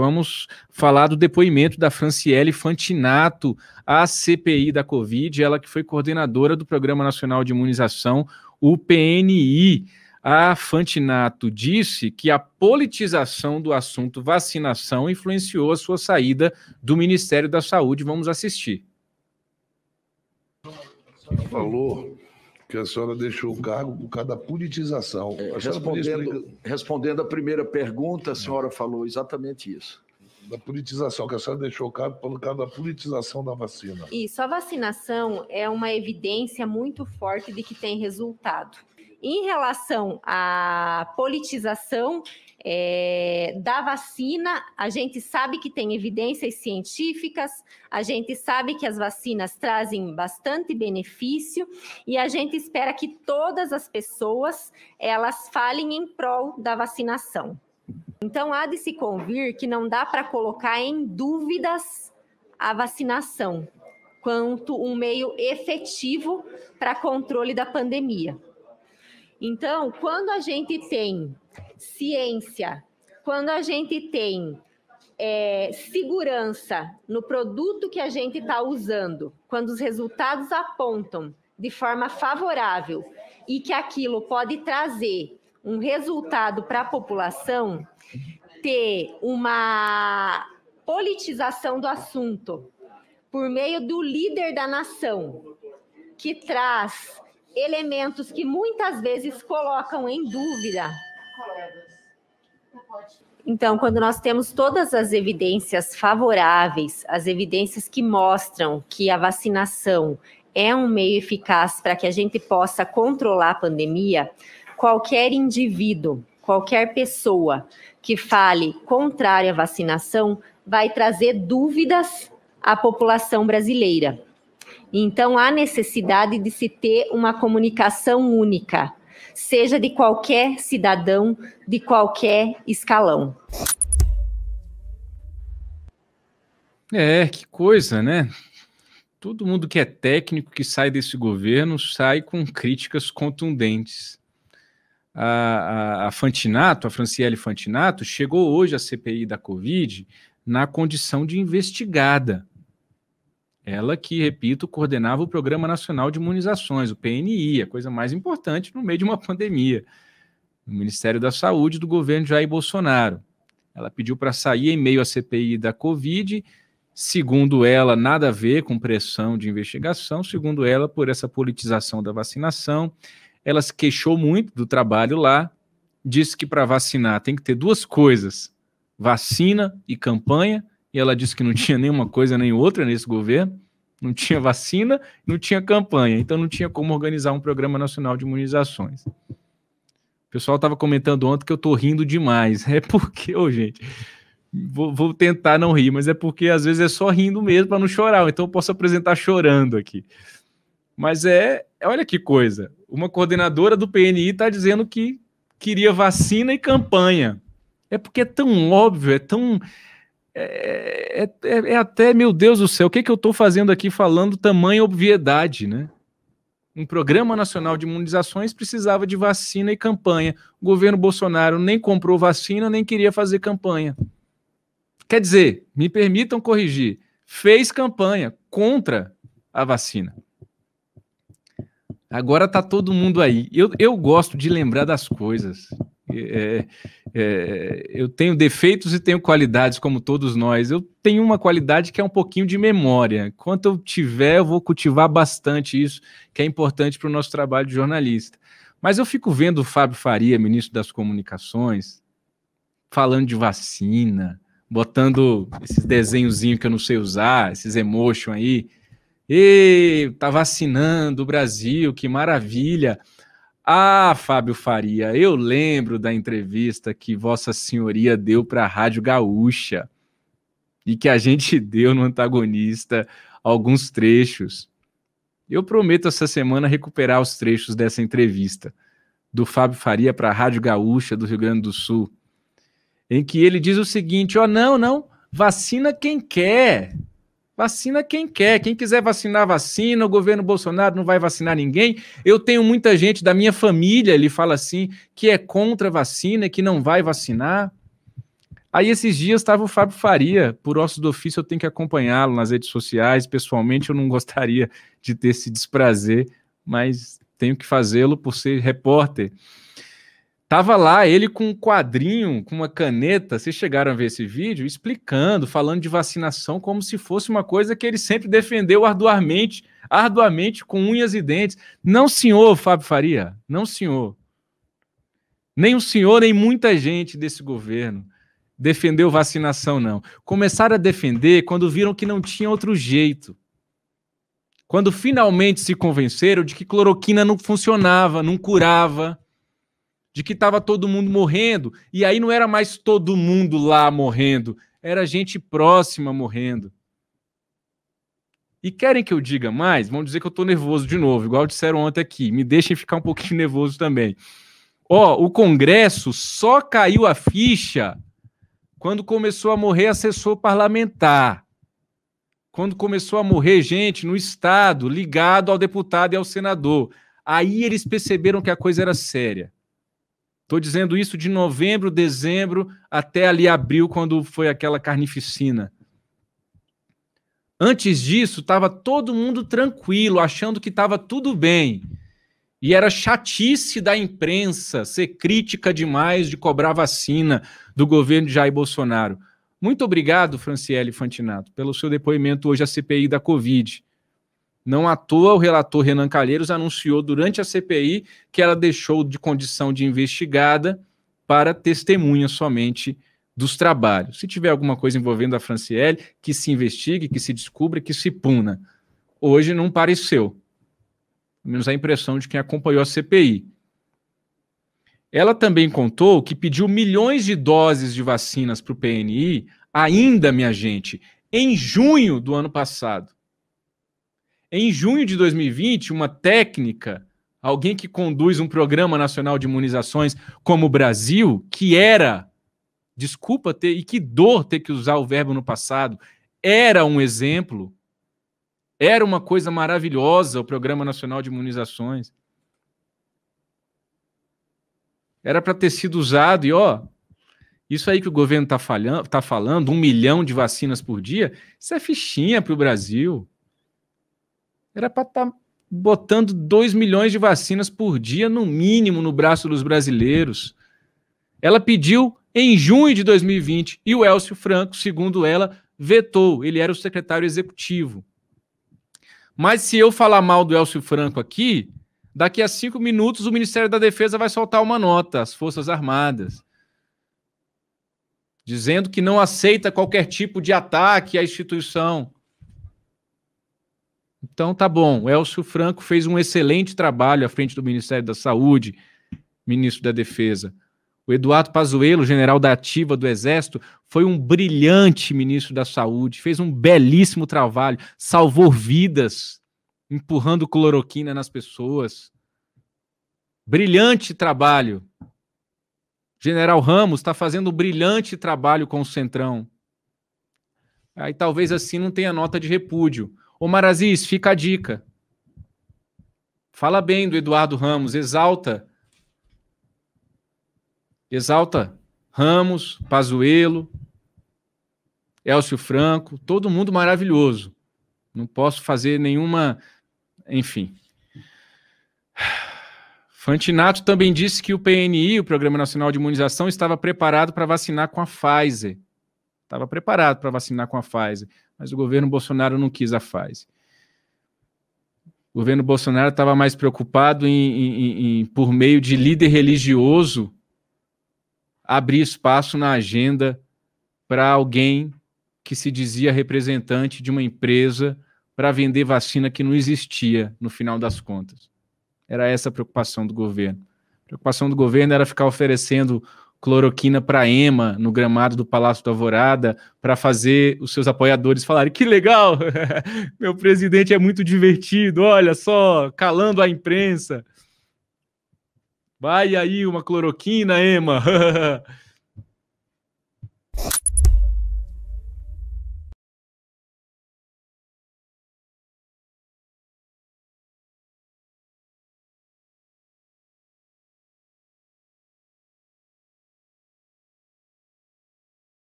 Vamos falar do depoimento da Franciele Fantinato à CPI da Covid, ela que foi coordenadora do Programa Nacional de Imunização, o PNI. A Fantinato disse que a politização do assunto vacinação influenciou a sua saída do Ministério da Saúde. Vamos assistir. Falou que a senhora deixou o cargo por causa da politização. É, respondendo, respondendo a primeira pergunta, a senhora falou exatamente isso. Da politização, que a senhora deixou o cargo por causa da politização da vacina. Isso, a vacinação é uma evidência muito forte de que tem resultado. Em relação à politização é, da vacina, a gente sabe que tem evidências científicas, a gente sabe que as vacinas trazem bastante benefício e a gente espera que todas as pessoas elas falem em prol da vacinação. Então, há de se convir que não dá para colocar em dúvidas a vacinação quanto um meio efetivo para controle da pandemia. Então, quando a gente tem ciência, quando a gente tem é, segurança no produto que a gente está usando, quando os resultados apontam de forma favorável e que aquilo pode trazer um resultado para a população, ter uma politização do assunto por meio do líder da nação, que traz elementos que muitas vezes colocam em dúvida. Então, quando nós temos todas as evidências favoráveis, as evidências que mostram que a vacinação é um meio eficaz para que a gente possa controlar a pandemia, qualquer indivíduo, qualquer pessoa que fale contrário à vacinação vai trazer dúvidas à população brasileira. Então, há necessidade de se ter uma comunicação única, seja de qualquer cidadão, de qualquer escalão. É, que coisa, né? Todo mundo que é técnico que sai desse governo sai com críticas contundentes. A, a, a Fantinato, a Franciele Fantinato, chegou hoje à CPI da Covid na condição de investigada ela que, repito, coordenava o Programa Nacional de Imunizações, o PNI, a coisa mais importante no meio de uma pandemia, no Ministério da Saúde do governo Jair Bolsonaro. Ela pediu para sair em meio à CPI da Covid, segundo ela, nada a ver com pressão de investigação, segundo ela, por essa politização da vacinação. Ela se queixou muito do trabalho lá, disse que para vacinar tem que ter duas coisas: vacina e campanha e ela disse que não tinha nenhuma coisa nem outra nesse governo, não tinha vacina, não tinha campanha, então não tinha como organizar um programa nacional de imunizações. O pessoal estava comentando ontem que eu estou rindo demais. É porque, ô, gente, vou, vou, tentar não rir, mas é porque às vezes é só rindo mesmo para não chorar, então eu posso apresentar chorando aqui. Mas é, olha que coisa, uma coordenadora do PNI está dizendo que queria vacina e campanha. É porque é tão óbvio, é tão é, é, é, é, até, meu Deus do céu, o que, que eu estou fazendo aqui falando tamanha obviedade, né? Um programa nacional de imunizações precisava de vacina e campanha. O governo Bolsonaro nem comprou vacina, nem queria fazer campanha. Quer dizer, me permitam corrigir, fez campanha contra a vacina. Agora tá todo mundo aí. Eu, eu gosto de lembrar das coisas. É, é, eu tenho defeitos e tenho qualidades, como todos nós. Eu tenho uma qualidade que é um pouquinho de memória. Quanto eu tiver, eu vou cultivar bastante isso, que é importante para o nosso trabalho de jornalista. Mas eu fico vendo o Fábio Faria, ministro das Comunicações, falando de vacina, botando esses desenhozinhos que eu não sei usar, esses emotion aí. E tá vacinando o Brasil, que maravilha. Ah, Fábio Faria, eu lembro da entrevista que Vossa Senhoria deu para a Rádio Gaúcha e que a gente deu no antagonista alguns trechos. Eu prometo essa semana recuperar os trechos dessa entrevista do Fábio Faria para a Rádio Gaúcha do Rio Grande do Sul, em que ele diz o seguinte: ó, oh, não, não, vacina quem quer. Vacina quem quer, quem quiser vacinar, vacina. O governo Bolsonaro não vai vacinar ninguém. Eu tenho muita gente da minha família, ele fala assim, que é contra a vacina, que não vai vacinar. Aí esses dias estava o Fábio Faria, por ossos do ofício eu tenho que acompanhá-lo nas redes sociais, pessoalmente eu não gostaria de ter esse desprazer, mas tenho que fazê-lo por ser repórter. Tava lá ele com um quadrinho, com uma caneta, vocês chegaram a ver esse vídeo, explicando, falando de vacinação como se fosse uma coisa que ele sempre defendeu arduamente, arduamente com unhas e dentes. Não, senhor, Fábio Faria, não, senhor. Nem o senhor, nem muita gente desse governo defendeu vacinação, não. Começaram a defender quando viram que não tinha outro jeito. Quando finalmente se convenceram de que cloroquina não funcionava, não curava de que estava todo mundo morrendo, e aí não era mais todo mundo lá morrendo, era gente próxima morrendo. E querem que eu diga mais? Vão dizer que eu estou nervoso de novo, igual disseram ontem aqui. Me deixem ficar um pouquinho nervoso também. Ó, o Congresso só caiu a ficha quando começou a morrer assessor parlamentar. Quando começou a morrer gente no Estado ligado ao deputado e ao senador. Aí eles perceberam que a coisa era séria. Estou dizendo isso de novembro, dezembro, até ali abril, quando foi aquela carnificina. Antes disso, estava todo mundo tranquilo, achando que estava tudo bem. E era chatice da imprensa ser crítica demais de cobrar vacina do governo de Jair Bolsonaro. Muito obrigado, Franciele Fantinato, pelo seu depoimento hoje à CPI da Covid. Não à toa, o relator Renan Calheiros anunciou durante a CPI que ela deixou de condição de investigada para testemunha somente dos trabalhos. Se tiver alguma coisa envolvendo a Franciele, que se investigue, que se descubra, que se puna. Hoje não pareceu. Pelo menos a impressão de quem acompanhou a CPI. Ela também contou que pediu milhões de doses de vacinas para o PNI, ainda, minha gente, em junho do ano passado. Em junho de 2020, uma técnica, alguém que conduz um programa nacional de imunizações como o Brasil, que era, desculpa ter, e que dor ter que usar o verbo no passado, era um exemplo, era uma coisa maravilhosa o Programa Nacional de Imunizações. Era para ter sido usado, e ó, isso aí que o governo está tá falando, um milhão de vacinas por dia, isso é fichinha para o Brasil. Era para estar tá botando 2 milhões de vacinas por dia, no mínimo, no braço dos brasileiros. Ela pediu em junho de 2020 e o Elcio Franco, segundo ela, vetou. Ele era o secretário executivo. Mas se eu falar mal do Elcio Franco aqui, daqui a cinco minutos o Ministério da Defesa vai soltar uma nota às Forças Armadas, dizendo que não aceita qualquer tipo de ataque à instituição. Então tá bom. O Elcio Franco fez um excelente trabalho à frente do Ministério da Saúde, ministro da Defesa. O Eduardo Pazuello, general da ativa do Exército, foi um brilhante ministro da Saúde, fez um belíssimo trabalho, salvou vidas, empurrando cloroquina nas pessoas. Brilhante trabalho. General Ramos está fazendo um brilhante trabalho com o Centrão. Aí talvez assim não tenha nota de repúdio. Omar Aziz, fica a dica. Fala bem do Eduardo Ramos, exalta. Exalta Ramos, Pazuello, Elcio Franco, todo mundo maravilhoso. Não posso fazer nenhuma, enfim. Fantinato também disse que o PNI, o Programa Nacional de Imunização, estava preparado para vacinar com a Pfizer. Estava preparado para vacinar com a Pfizer mas o governo Bolsonaro não quis a fase. O governo Bolsonaro estava mais preocupado em, em, em, por meio de líder religioso, abrir espaço na agenda para alguém que se dizia representante de uma empresa para vender vacina que não existia no final das contas. Era essa a preocupação do governo. A preocupação do governo era ficar oferecendo cloroquina para Ema no gramado do Palácio da Alvorada para fazer os seus apoiadores falarem que legal, meu presidente é muito divertido, olha só, calando a imprensa. Vai aí uma cloroquina, Ema.